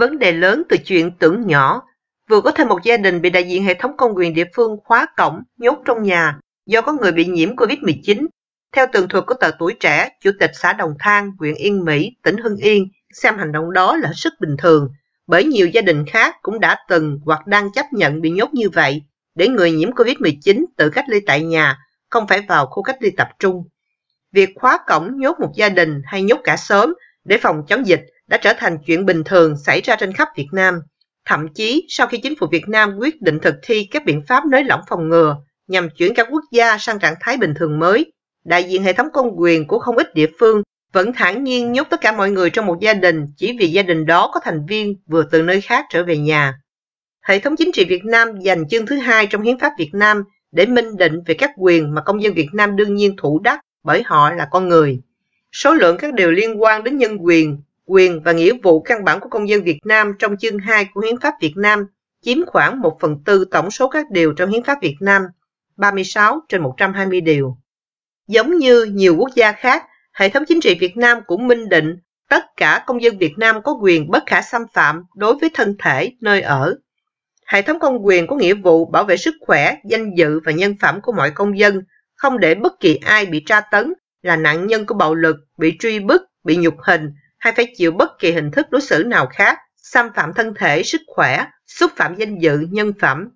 vấn đề lớn từ chuyện tưởng nhỏ. Vừa có thêm một gia đình bị đại diện hệ thống công quyền địa phương khóa cổng, nhốt trong nhà do có người bị nhiễm COVID-19. Theo tường thuật của tờ Tuổi Trẻ, Chủ tịch xã Đồng Thang, huyện Yên Mỹ, tỉnh Hưng Yên xem hành động đó là sức bình thường bởi nhiều gia đình khác cũng đã từng hoặc đang chấp nhận bị nhốt như vậy để người nhiễm COVID-19 tự cách ly tại nhà, không phải vào khu cách ly tập trung. Việc khóa cổng nhốt một gia đình hay nhốt cả sớm để phòng chống dịch đã trở thành chuyện bình thường xảy ra trên khắp Việt Nam. Thậm chí, sau khi chính phủ Việt Nam quyết định thực thi các biện pháp nới lỏng phòng ngừa nhằm chuyển các quốc gia sang trạng thái bình thường mới, đại diện hệ thống công quyền của không ít địa phương vẫn thản nhiên nhốt tất cả mọi người trong một gia đình chỉ vì gia đình đó có thành viên vừa từ nơi khác trở về nhà. Hệ thống chính trị Việt Nam dành chương thứ hai trong Hiến pháp Việt Nam để minh định về các quyền mà công dân Việt Nam đương nhiên thủ đắc bởi họ là con người. Số lượng các điều liên quan đến nhân quyền, Quyền và nghĩa vụ căn bản của công dân Việt Nam trong chương 2 của Hiến pháp Việt Nam chiếm khoảng 1 phần tư tổng số các điều trong Hiến pháp Việt Nam, 36 trên 120 điều. Giống như nhiều quốc gia khác, hệ thống chính trị Việt Nam cũng minh định tất cả công dân Việt Nam có quyền bất khả xâm phạm đối với thân thể, nơi ở. Hệ thống công quyền có nghĩa vụ bảo vệ sức khỏe, danh dự và nhân phẩm của mọi công dân, không để bất kỳ ai bị tra tấn, là nạn nhân của bạo lực, bị truy bức, bị nhục hình, hay phải chịu bất kỳ hình thức đối xử nào khác, xâm phạm thân thể, sức khỏe, xúc phạm danh dự, nhân phẩm.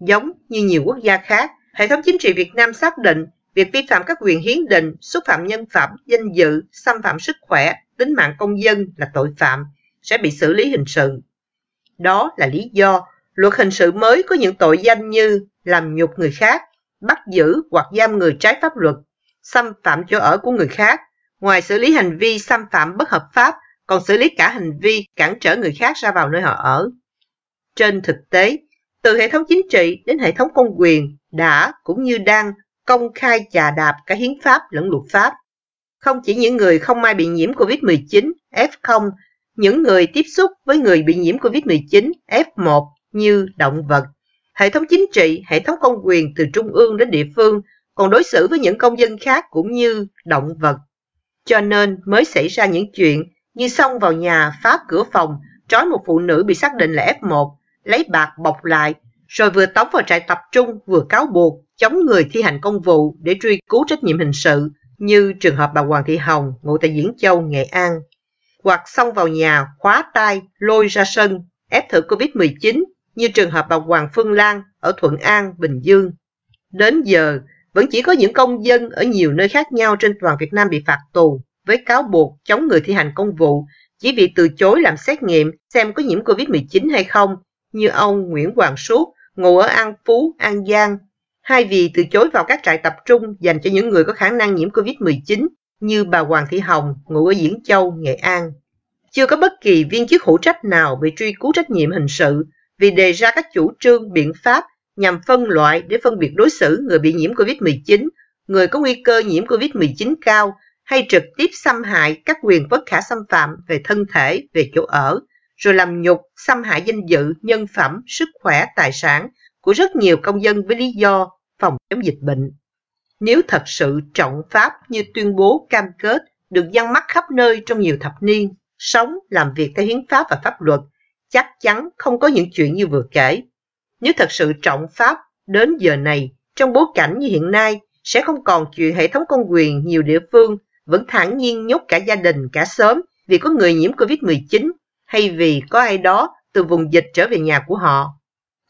Giống như nhiều quốc gia khác, hệ thống chính trị Việt Nam xác định việc vi phạm các quyền hiến định, xúc phạm nhân phẩm, danh dự, xâm phạm sức khỏe, tính mạng công dân là tội phạm, sẽ bị xử lý hình sự. Đó là lý do luật hình sự mới có những tội danh như làm nhục người khác, bắt giữ hoặc giam người trái pháp luật, xâm phạm chỗ ở của người khác, Ngoài xử lý hành vi xâm phạm bất hợp pháp, còn xử lý cả hành vi cản trở người khác ra vào nơi họ ở. Trên thực tế, từ hệ thống chính trị đến hệ thống công quyền đã cũng như đang công khai chà đạp cả hiến pháp lẫn luật pháp. Không chỉ những người không may bị nhiễm COVID-19, F0, những người tiếp xúc với người bị nhiễm COVID-19, F1 như động vật. Hệ thống chính trị, hệ thống công quyền từ trung ương đến địa phương còn đối xử với những công dân khác cũng như động vật cho nên mới xảy ra những chuyện như xông vào nhà phá cửa phòng, trói một phụ nữ bị xác định là F1, lấy bạc bọc lại, rồi vừa tống vào trại tập trung vừa cáo buộc chống người thi hành công vụ để truy cứu trách nhiệm hình sự như trường hợp bà Hoàng Thị Hồng ngụ tại Diễn Châu, Nghệ An. Hoặc xông vào nhà, khóa tay, lôi ra sân, ép thử Covid-19 như trường hợp bà Hoàng Phương Lan ở Thuận An, Bình Dương. Đến giờ, vẫn chỉ có những công dân ở nhiều nơi khác nhau trên toàn Việt Nam bị phạt tù với cáo buộc chống người thi hành công vụ chỉ vì từ chối làm xét nghiệm xem có nhiễm COVID-19 hay không, như ông Nguyễn Hoàng Suốt, ngồi ở An Phú, An Giang, hay vì từ chối vào các trại tập trung dành cho những người có khả năng nhiễm COVID-19 như bà Hoàng Thị Hồng, ngụ ở Diễn Châu, Nghệ An. Chưa có bất kỳ viên chức hữu trách nào bị truy cứu trách nhiệm hình sự vì đề ra các chủ trương, biện pháp nhằm phân loại để phân biệt đối xử người bị nhiễm COVID-19, người có nguy cơ nhiễm COVID-19 cao hay trực tiếp xâm hại các quyền bất khả xâm phạm về thân thể, về chỗ ở, rồi làm nhục, xâm hại danh dự, nhân phẩm, sức khỏe, tài sản của rất nhiều công dân với lý do phòng chống dịch bệnh. Nếu thật sự trọng pháp như tuyên bố cam kết được dân mắt khắp nơi trong nhiều thập niên, sống, làm việc theo hiến pháp và pháp luật, chắc chắn không có những chuyện như vừa kể. Nếu thật sự trọng Pháp đến giờ này, trong bối cảnh như hiện nay, sẽ không còn chuyện hệ thống công quyền nhiều địa phương vẫn thản nhiên nhốt cả gia đình, cả xóm vì có người nhiễm Covid-19 hay vì có ai đó từ vùng dịch trở về nhà của họ.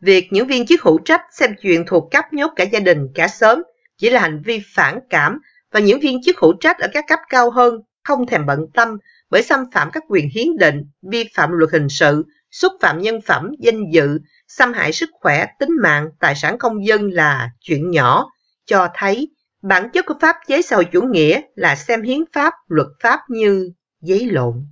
Việc những viên chức hữu trách xem chuyện thuộc cấp nhốt cả gia đình, cả xóm chỉ là hành vi phản cảm và những viên chức hữu trách ở các cấp cao hơn không thèm bận tâm bởi xâm phạm các quyền hiến định, vi phạm luật hình sự xúc phạm nhân phẩm, danh dự, xâm hại sức khỏe, tính mạng, tài sản công dân là chuyện nhỏ, cho thấy bản chất của pháp chế xã hội chủ nghĩa là xem hiến pháp, luật pháp như giấy lộn.